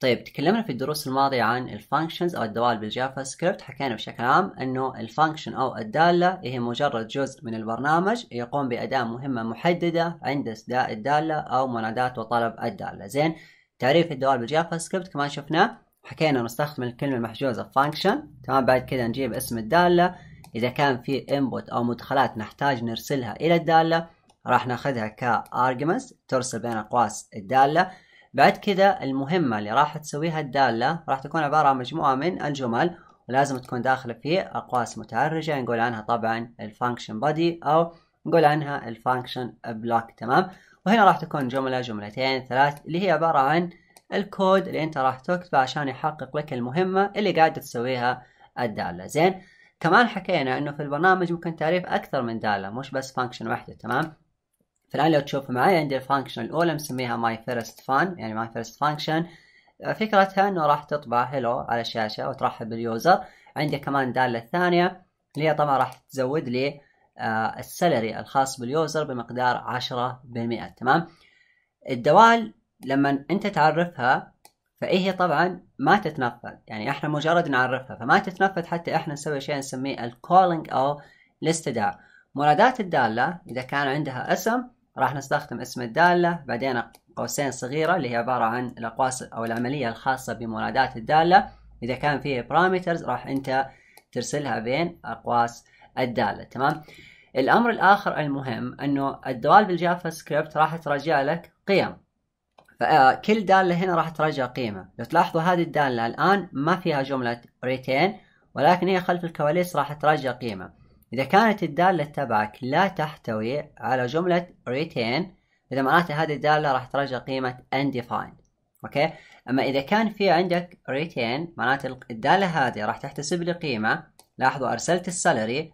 طيب تكلمنا في الدروس الماضية عن الفانكشنز أو الدوال بالجافا سكريبت حكينا بشكل عام أنه الفانكشن أو الدالة هي مجرد جزء من البرنامج يقوم بأداء مهمة محددة عند إسداء الدالة أو منادات وطلب الدالة زين تعريف الدوال بالجافا سكريبت كمان شفناه حكينا نستخدم الكلمة المحجوزة function تمام بعد كذا نجيب اسم الدالة إذا كان في input أو مدخلات نحتاج نرسلها إلى الدالة راح ناخذها كارجمنتس ترسل بين أقواس الدالة بعد كذا المهمة اللي راح تسويها الدالة راح تكون عبارة عن مجموعة من الجمل ولازم تكون داخلة في أقواس متعرجة نقول عنها طبعا الفانكشن بادي أو نقول عنها الفانكشن بلوك تمام وهنا راح تكون جملة جملتين ثلاث اللي هي عبارة عن الكود اللي انت راح تكتبه عشان يحقق لك المهمة اللي قاعدة تسويها الدالة زين كمان حكينا انه في البرنامج ممكن تعريف اكثر من دالة مش بس فانكشن واحدة تمام فالآن لو تشوف معي عندي الفانكشن الأولى مسميها ماي فيرست فان يعني ماي فيرست فانكشن فكرتها انه راح تطبع هلو على الشاشة وترحب باليوزر عندي كمان دالة ثانية اللي هي طبعا راح تزود لي آه، السالري الخاص باليوزر بمقدار 10% تمام الدوال لما انت تعرفها فإيه هي طبعا ما تتنفذ يعني احنا مجرد نعرفها فما تتنفذ حتى احنا نسوي شيء نسميه الكولينج او الاستدعاء مرادات الدالة إذا كان عندها اسم راح نستخدم اسم الدالة بعدين قوسين صغيرة اللي هي عبارة عن الأقواس أو العملية الخاصة بمنادات الدالة إذا كان فيه بارامترز راح أنت ترسلها بين أقواس الدالة تمام الأمر الآخر المهم أنه الدوال بالجافا سكريبت راح ترجع لك قيم فكل دالة هنا راح ترجع قيمة لو تلاحظوا هذه الدالة الآن ما فيها جملة ريتين ولكن هي خلف الكواليس راح ترجع قيمة إذا كانت الدالة تبعك لا تحتوي على جملة retain إذا معناته هذه الدالة راح ترجع قيمة undefined أوكي أما إذا كان في عندك retain معناته الدالة هذه راح تحتسب لي قيمة لاحظوا أرسلت السالري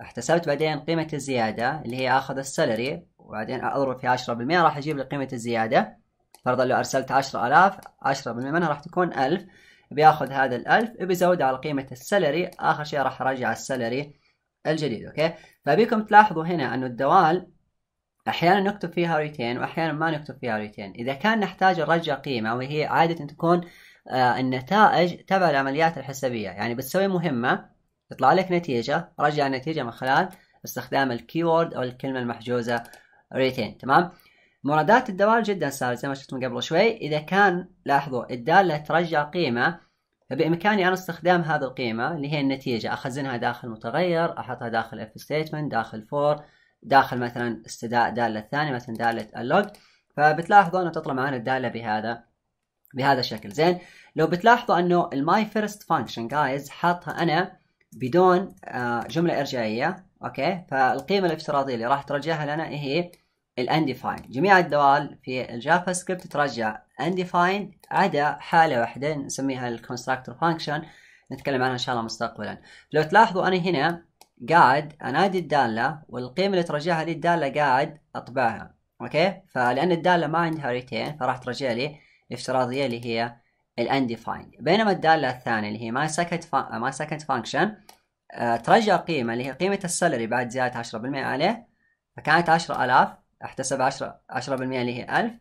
احتسبت بعدين قيمة الزيادة اللي هي آخذ السالري وبعدين أضرب في 10% راح يجيب لي قيمة الزيادة فرضا لو أرسلت 10000 10% منها راح تكون 1000 بياخذ هذا ال1000 بيزودها على قيمة السالري آخر شيء راح أرجع السالري الجديد اوكي فبيكم تلاحظوا هنا انه الدوال احيانا نكتب فيها ريتين واحيانا ما نكتب فيها ريتين اذا كان نحتاج نرجع قيمه وهي عاده تكون آه النتائج تبع العمليات الحسابيه يعني بتسوي مهمه تطلع لك نتيجه رجع النتيجه من خلال استخدام الكيورد او الكلمه المحجوزه ريتين تمام مرادات الدوال جدا سهله زي ما شفتم قبل شوي اذا كان لاحظوا الداله ترجع قيمه فبإمكاني أنا استخدام هذه القيمة اللي هي النتيجة أخزنها داخل متغير أحطها داخل اف ستيتمنت داخل فور داخل مثلا استداء دالة ثانية مثلا دالة اللوج فبتلاحظوا أنه تطلع معنا الدالة بهذا بهذا الشكل زين لو بتلاحظوا أنه الماي فيرست فانكشن جايز حاطها أنا بدون آه، جملة إرجاعية أوكي فالقيمة الافتراضية اللي راح ترجعها لنا هي الأنديفايند جميع الدوال في الجافا سكريبت ترجع undefined عدا حاله واحده نسميها الكونستراكتور فانكشن نتكلم عنها ان شاء الله مستقبلا لو تلاحظوا انا هنا قاعد انادي الداله والقيمه اللي ترجعها لي الداله قاعد اطبعها اوكي فلان الداله ما عندها ريتين فراح ترجع لي الافتراضيه اللي هي الانديفايند بينما الداله الثانيه اللي هي ماي سكند ماي سكند فانكشن ترجع قيمه اللي هي قيمه السالري بعد زياده 10% عليه فكانت 10000 احتسب 10 10% اللي هي 1000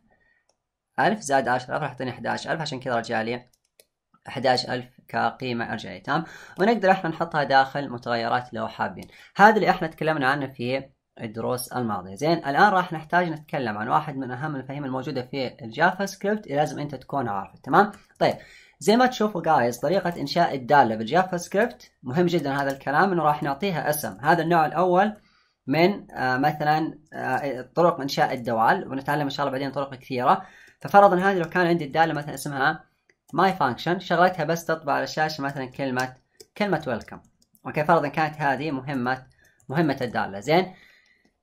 1000 زائد 10000 راح تعطيني 11000 عشان كذا رجع لي 11000 كقيمة أرجعية تمام ونقدر احنا نحطها داخل متغيرات لو حابين هذا اللي احنا تكلمنا عنه في الدروس الماضية زين الآن راح نحتاج نتكلم عن واحد من أهم المفاهيم الموجودة في الجافا سكريبت لازم أنت تكون عارفه تمام طيب زي ما تشوفوا جايز طريقة إنشاء الدالة بالجافا سكريبت مهم جدا هذا الكلام إنه راح نعطيها اسم هذا النوع الأول من آه، مثلا آه، طرق إنشاء الدوال ونتعلم إن شاء الله بعدين طرق كثيرة ففرضا هذه لو كان عندي الداله مثلا اسمها ماي فانكشن شغلتها بس تطبع على الشاشه مثلا كلمه كلمه ويلكم اوكي فرضا كانت هذه مهمه مهمه الداله زين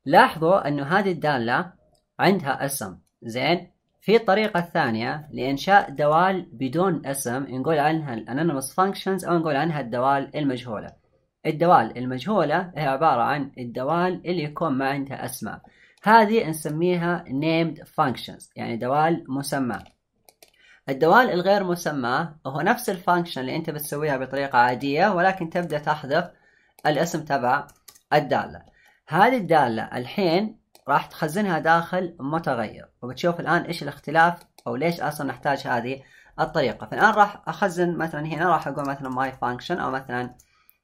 لاحظوا انه هذه الداله عندها اسم زين في طريقة ثانية لإنشاء دوال بدون اسم نقول عنها Anonymous functions أو نقول عنها الدوال المجهولة الدوال المجهولة هي عبارة عن الدوال اللي يكون ما عندها أسماء هذه نسميها named functions يعني دوال مسمى الدوال الغير مسمى هو نفس الفانكشن اللي انت بتسويها بطريقة عادية ولكن تبدأ تحذف الاسم تبع الدالة هذه الدالة الحين راح تخزنها داخل متغير وبتشوف الآن ايش الاختلاف او ليش اصلا نحتاج هذه الطريقة فالآن راح اخزن مثلا هنا راح اقول مثلا my function او مثلا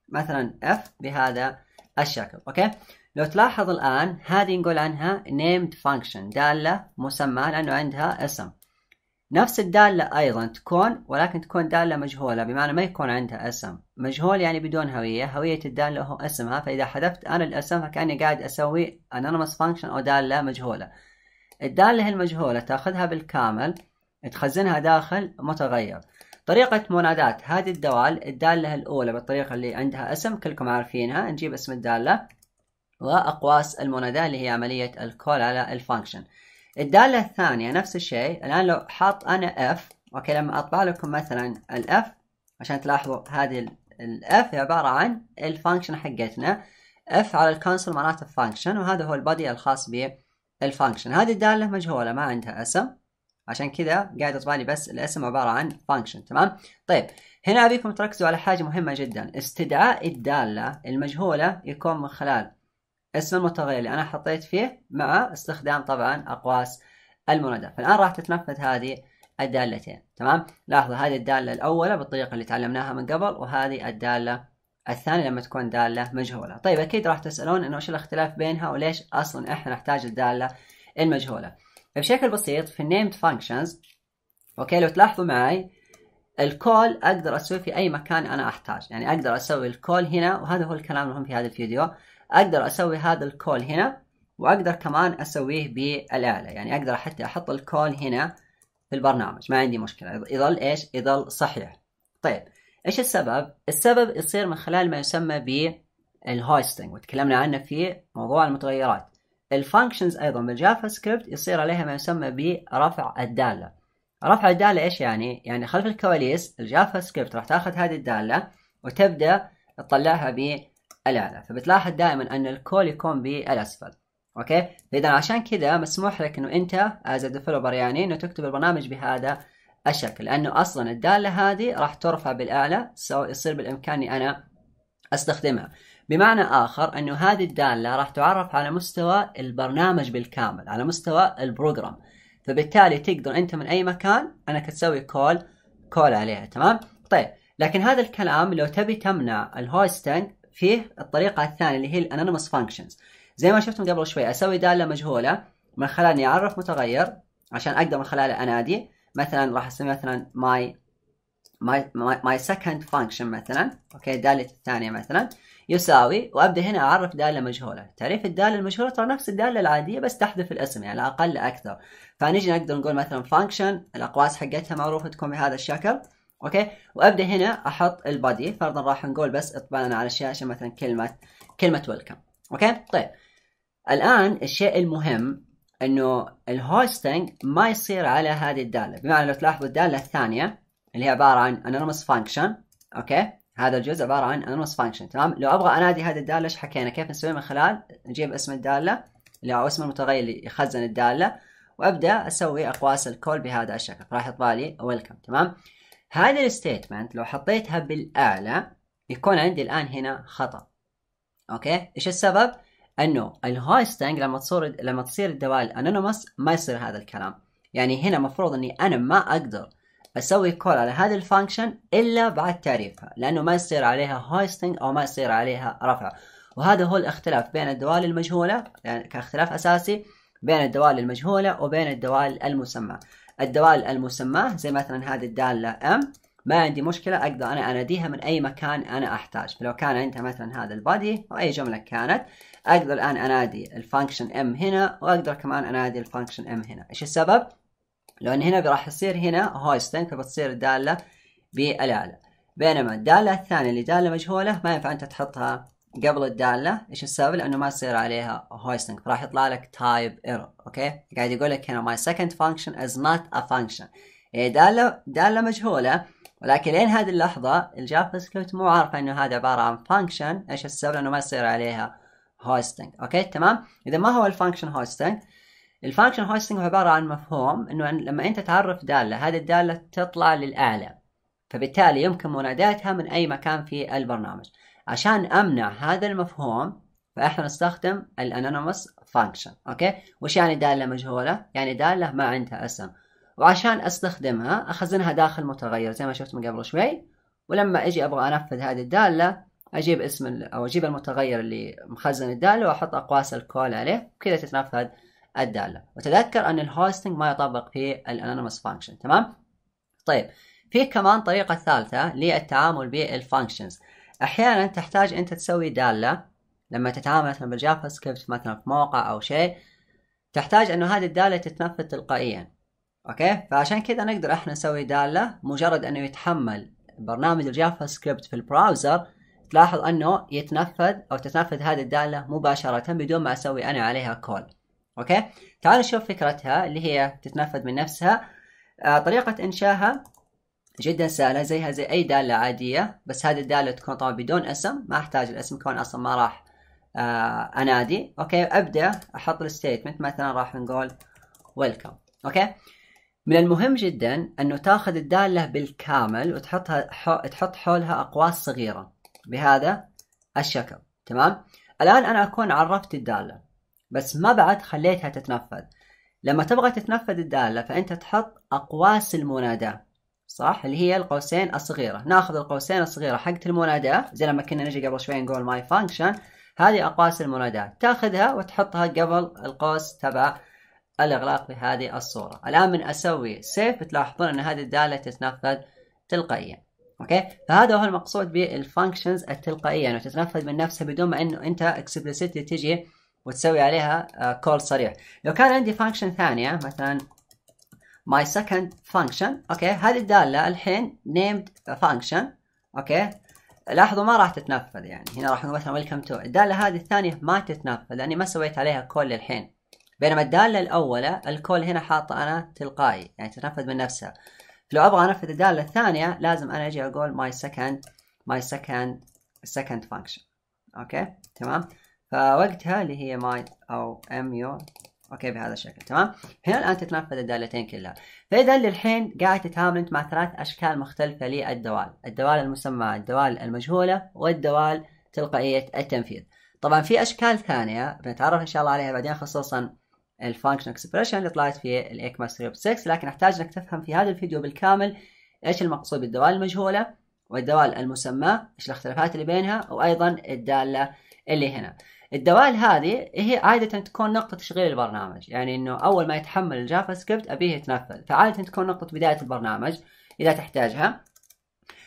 مثلا f بهذا الشكل اوكي لو تلاحظ الآن هذه نقول عنها named function دالة مسمى لأنه عندها اسم نفس الدالة أيضا تكون ولكن تكون دالة مجهولة بمعنى ما يكون عندها اسم مجهول يعني بدون هوية هوية الدالة هو اسمها فإذا حذفت أنا الاسم فكأني قاعد أسوي anonymous function أو دالة مجهولة الدالة المجهولة تأخذها بالكامل تخزنها داخل متغير طريقة منادات هذه الدوال الدالة الأولى بالطريقة اللي عندها اسم كلكم عارفينها نجيب اسم الدالة وأقواس المناداة اللي هي عملية الكول على الفانكشن الدالة الثانية نفس الشيء الآن لو حاط أنا F أوكي لما أطبع لكم مثلا ال F عشان تلاحظوا هذه ال F هي عبارة عن الفانكشن حقتنا F على الكونسول معناته فانكشن وهذا هو البادي الخاص بالفانكشن هذه الدالة مجهولة ما عندها اسم عشان كذا قاعد يطبع لي بس الاسم عباره عن فانكشن تمام طيب هنا ابيكم تركزوا على حاجه مهمه جدا استدعاء الداله المجهوله يكون من خلال اسم المتغير اللي انا حطيت فيه مع استخدام طبعا اقواس المنادى فالان راح تتنفذ هذه الدالتين تمام لاحظوا هذه الداله الاولى بالطريقه اللي تعلمناها من قبل وهذه الداله الثانيه لما تكون داله مجهوله طيب اكيد راح تسالون انه ايش الاختلاف بينها وليش اصلا احنا نحتاج الداله المجهوله بشكل بسيط في named functions اوكي لو تلاحظوا معي الكول اقدر اسويه في اي مكان انا احتاج يعني اقدر اسوي الكول هنا وهذا هو الكلام المهم في هذا الفيديو اقدر اسوي هذا الكول هنا واقدر كمان اسويه بالاله يعني اقدر حتى احط الكول هنا في البرنامج ما عندي مشكله يظل ايش يظل صحيح طيب ايش السبب السبب يصير من خلال ما يسمى بالهوستنج وتكلمنا عنه في موضوع المتغيرات الفانكشنز ايضا بالجافا سكريبت يصير عليها ما يسمى برفع الداله رفع الداله ايش يعني يعني خلف الكواليس الجافا سكريبت راح تاخذ هذه الداله وتبدا تطلعها بالاعلى فبتلاحظ دائما ان الكول يكون بالاسفل اوكي فاذا عشان كذا مسموح لك انه انت از ديفلوبر يعني انه تكتب البرنامج بهذا الشكل لانه اصلا الداله هذه راح ترفع بالاعلى سو يصير بالامكان اني انا استخدمها بمعنى آخر أنه هذه الدالة راح تعرف على مستوى البرنامج بالكامل على مستوى البروجرام فبالتالي تقدر أنت من أي مكان أنك تسوي كول كول عليها تمام طيب لكن هذا الكلام لو تبي تمنع الهوستنج فيه الطريقة الثانية اللي هي الانونيمس فانكشنز زي ما شفتم قبل شوي أسوي دالة مجهولة من خلال إني أعرف متغير عشان أقدر من خلاله أنادي مثلا راح أسميه مثلا ماي my, second function مثلا اوكي الداله الثانيه مثلا يساوي وابدا هنا اعرف داله مجهوله تعريف الداله المجهوله ترى نفس الداله العاديه بس تحذف الاسم يعني اقل اكثر فنجي نقدر نقول مثلا function الاقواس حقتها معروفه تكون بهذا الشكل اوكي وابدا هنا احط البادي فرضا راح نقول بس اطبعنا على الشاشه مثلا كلمه كلمه ويلكم اوكي طيب الان الشيء المهم انه الهوستنج ما يصير على هذه الداله بمعنى لو تلاحظوا الداله الثانيه اللي هي عباره عن anonymous function اوكي هذا الجزء عباره عن anonymous function تمام لو ابغى انادي هذه الداله ايش حكينا كيف نسويها من خلال نجيب اسم الداله اللي هو اسم المتغير اللي يخزن الداله وابدا اسوي اقواس الكول بهذا الشكل راح يطلع لي ويلكم تمام هذا الستيتمنت لو حطيتها بالاعلى يكون عندي الان هنا خطا اوكي ايش السبب انه الهوستنج لما تصير لما تصير الدوال Anonymous ما يصير هذا الكلام يعني هنا مفروض اني انا ما اقدر اسوي كول على هذه الفانكشن الا بعد تعريفها لانه ما يصير عليها هوستنج او ما يصير عليها رفع وهذا هو الاختلاف بين الدوال المجهوله يعني كاختلاف اساسي بين الدوال المجهوله وبين الدوال المسمى الدوال المسمى زي مثلا هذه الداله ام ما عندي مشكله اقدر انا اناديها من اي مكان انا احتاج فلو كان عندها مثلا هذا البادي او اي جمله كانت اقدر الان انادي الفانكشن ام هنا واقدر كمان انادي الفانكشن ام هنا ايش السبب لأن هنا راح يصير هنا هوستنج فبتصير الدالة بالأعلى بينما الدالة الثانية اللي دالة مجهولة ما ينفع أنت تحطها قبل الدالة ايش السبب؟ لأنه ما يصير عليها هوستنج فراح يطلع لك تايب ايرور اوكي؟ قاعد يقول لك هنا ماي سكند فانكشن از نوت ا فانكشن هي دالة دالة مجهولة ولكن لين هذه اللحظة الجافا سكريبت مو عارفة انه هذا عبارة عن فانكشن ايش السبب؟ لأنه ما يصير عليها هوستنج اوكي تمام؟ إذا ما هو الفانكشن هوستنج؟ الفانكشن هوستنج عبارة عن مفهوم انه لما انت تعرف دالة هذه الدالة تطلع للأعلى فبالتالي يمكن مناداتها من اي مكان في البرنامج عشان امنع هذا المفهوم فاحنا نستخدم الانونيموس فانكشن اوكي وش يعني دالة مجهولة يعني دالة ما عندها اسم وعشان استخدمها اخزنها داخل متغير زي ما شفت من قبل شوي ولما اجي ابغى انفذ هذه الدالة اجيب اسم او اجيب المتغير اللي مخزن الدالة واحط اقواس الكول عليه وكذا تتنفذ الدالة وتذكر أن الهوستنج ما يطبق في الانونيمس فانكشن تمام طيب في كمان طريقة ثالثة للتعامل بالفانكشنز أحيانا تحتاج أنت تسوي دالة لما تتعامل مثلا بالجافا سكريبت مثلا في موقع أو شيء تحتاج أنه هذه الدالة تتنفذ تلقائيا أوكي فعشان كذا نقدر إحنا نسوي دالة مجرد أنه يتحمل برنامج الجافا سكريبت في البراوزر تلاحظ أنه يتنفذ أو تتنفذ هذه الدالة مباشرة بدون ما أسوي أنا عليها كول اوكي تعال نشوف فكرتها اللي هي تتنفذ من نفسها آه طريقة انشائها جدا سهلة زيها زي اي دالة عادية بس هذه الدالة تكون طبعا بدون اسم ما احتاج الاسم كون اصلا ما راح آه انادي اوكي ابدا احط الستيتمنت مثلا راح نقول ويلكم اوكي من المهم جدا انه تاخذ الدالة بالكامل وتحطها حو... تحط حولها اقواس صغيرة بهذا الشكل تمام الان انا اكون عرفت الدالة بس ما بعد خليتها تتنفذ لما تبغى تتنفذ الدالة فأنت تحط أقواس المناداة صح اللي هي القوسين الصغيرة ناخذ القوسين الصغيرة حقت المناداة زي لما كنا نجي قبل شوي نقول ماي فانكشن هذه أقواس المناداة تاخذها وتحطها قبل القوس تبع الإغلاق بهذه الصورة الآن من أسوي سيف بتلاحظون أن هذه الدالة تتنفذ تلقائيا اوكي فهذا هو المقصود بالفانكشنز التلقائيه انه يعني تتنفذ من نفسها بدون ما انه انت اكسبلسيتلي تجي وتسوي عليها كول uh, صريح لو كان عندي فانكشن ثانيه مثلا my second function اوكي هذه الداله الحين named function اوكي لاحظوا ما راح تتنفذ يعني هنا راح نقول مثلا welcome to الداله هذه الثانيه ما تتنفذ لاني ما سويت عليها كول الحين بينما الداله الاولى الكول هنا حاطه انا تلقائي يعني تتنفذ من نفسها لو ابغى انفذ الداله الثانيه لازم انا اجي اقول my second my second second function اوكي تمام فوقتها اللي هي مايت او ام يو اوكي بهذا الشكل تمام هنا الان تتنفذ الدالتين كلها فاذا للحين قاعد تتعامل انت مع ثلاث اشكال مختلفه للدوال الدوال المسمى الدوال المجهوله والدوال تلقائيه التنفيذ طبعا في اشكال ثانيه بنتعرف ان شاء الله عليها بعدين خصوصا الفانكشن اكسبريشن اللي طلعت في الايكما 6 لكن احتاج انك تفهم في هذا الفيديو بالكامل ايش المقصود بالدوال المجهوله والدوال المسمى ايش الاختلافات اللي بينها وايضا الداله اللي هنا الدوال هذه هي عادة تكون نقطة تشغيل البرنامج يعني انه اول ما يتحمل الجافا سكريبت ابيه يتنفذ فعادة تكون نقطة بداية البرنامج اذا تحتاجها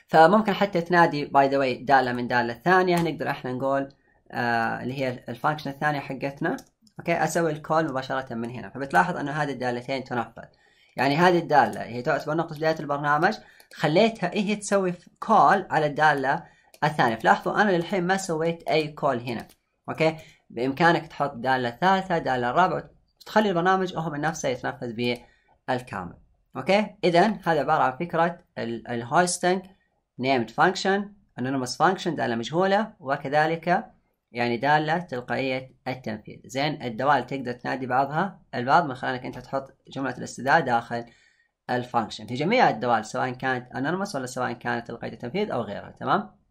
فممكن حتى تنادي باي ذا واي دالة من دالة ثانية نقدر احنا نقول آه اللي هي الفانكشن الثانية حقتنا اوكي اسوي الكول مباشرة من هنا فبتلاحظ انه هذه الدالتين تنفذ يعني هذه الدالة هي تعتبر نقطة بداية البرنامج خليتها هي إيه تسوي كول على الدالة الثانية فلاحظوا انا للحين ما سويت اي كول هنا اوكي بامكانك تحط داله ثالثه داله رابعه وتخلي البرنامج هو من نفسه يتنفذ بالكامل اوكي اذا هذا عباره عن فكره الهوستنج نيمد فانكشن انونيمس فانكشن داله مجهوله وكذلك يعني داله تلقائيه التنفيذ زين الدوال تقدر تنادي بعضها البعض من خلال انك انت تحط جمله الاستدعاء داخل الفانكشن في جميع الدوال سواء كانت انونيمس ولا سواء كانت تلقائيه التنفيذ او غيرها تمام